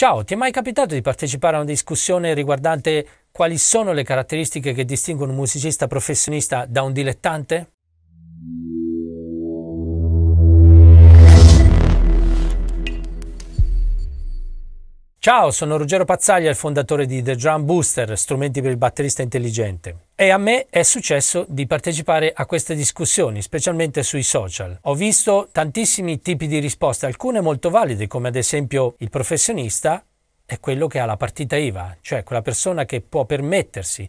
Ciao, ti è mai capitato di partecipare a una discussione riguardante quali sono le caratteristiche che distinguono un musicista professionista da un dilettante? Ciao, sono Ruggero Pazzaglia, il fondatore di The Drum Booster, strumenti per il batterista intelligente. E a me è successo di partecipare a queste discussioni, specialmente sui social. Ho visto tantissimi tipi di risposte, alcune molto valide, come ad esempio il professionista è quello che ha la partita IVA, cioè quella persona che può permettersi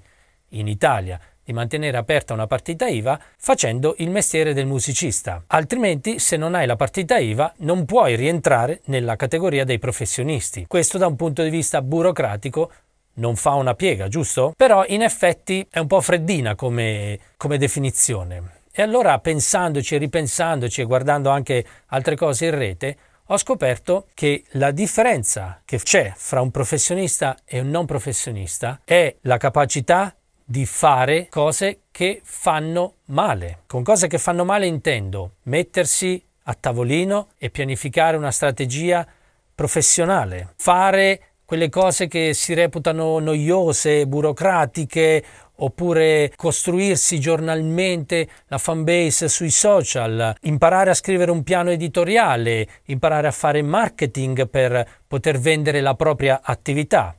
in Italia di mantenere aperta una partita IVA facendo il mestiere del musicista. Altrimenti, se non hai la partita IVA, non puoi rientrare nella categoria dei professionisti. Questo da un punto di vista burocratico non fa una piega, giusto? Però in effetti è un po' freddina come, come definizione. E allora pensandoci, ripensandoci e guardando anche altre cose in rete, ho scoperto che la differenza che c'è fra un professionista e un non professionista è la capacità di fare cose che fanno male. Con cose che fanno male intendo mettersi a tavolino e pianificare una strategia professionale, fare quelle cose che si reputano noiose, burocratiche, oppure costruirsi giornalmente la fanbase sui social, imparare a scrivere un piano editoriale, imparare a fare marketing per poter vendere la propria attività.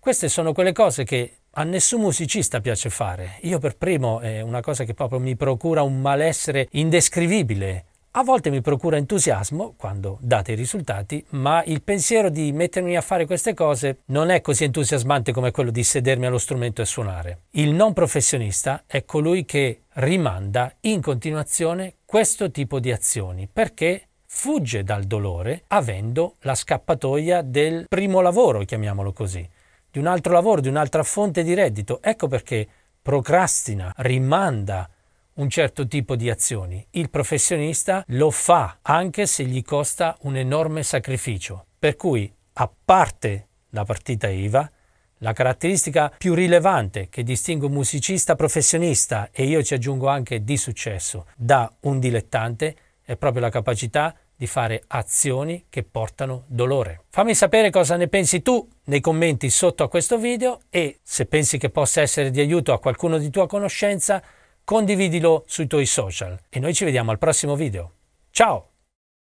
Queste sono quelle cose che a nessun musicista piace fare. Io per primo è una cosa che proprio mi procura un malessere indescrivibile. A volte mi procura entusiasmo quando date i risultati, ma il pensiero di mettermi a fare queste cose non è così entusiasmante come quello di sedermi allo strumento e suonare. Il non professionista è colui che rimanda in continuazione questo tipo di azioni perché fugge dal dolore avendo la scappatoia del primo lavoro, chiamiamolo così, di un altro lavoro, di un'altra fonte di reddito. Ecco perché procrastina, rimanda un certo tipo di azioni. Il professionista lo fa anche se gli costa un enorme sacrificio. Per cui, a parte la partita IVA, la caratteristica più rilevante che distingue un musicista professionista, e io ci aggiungo anche di successo, da un dilettante, è proprio la capacità di fare azioni che portano dolore. Fammi sapere cosa ne pensi tu nei commenti sotto a questo video e se pensi che possa essere di aiuto a qualcuno di tua conoscenza, condividilo sui tuoi social e noi ci vediamo al prossimo video. Ciao!